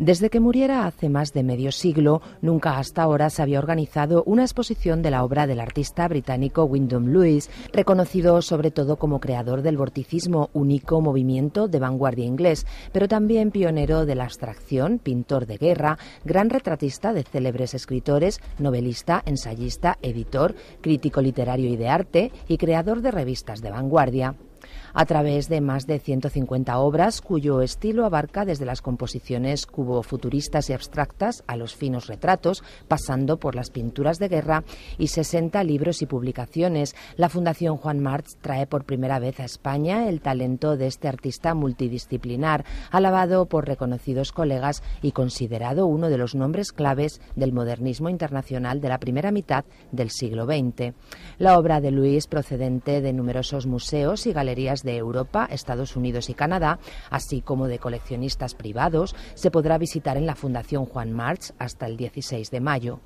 Desde que muriera hace más de medio siglo, nunca hasta ahora se había organizado una exposición de la obra del artista británico Wyndham Lewis, reconocido sobre todo como creador del vorticismo, único movimiento de vanguardia inglés, pero también pionero de la abstracción, pintor de guerra, gran retratista de célebres escritores, novelista, ensayista, editor, crítico literario y de arte y creador de revistas de vanguardia a través de más de 150 obras cuyo estilo abarca desde las composiciones cubo y abstractas a los finos retratos, pasando por las pinturas de guerra y 60 libros y publicaciones. La Fundación Juan March trae por primera vez a España el talento de este artista multidisciplinar, alabado por reconocidos colegas y considerado uno de los nombres claves del modernismo internacional de la primera mitad del siglo XX. La obra de Luis, procedente de numerosos museos y galerías, de Europa, Estados Unidos y Canadá, así como de coleccionistas privados, se podrá visitar en la Fundación Juan March hasta el 16 de mayo.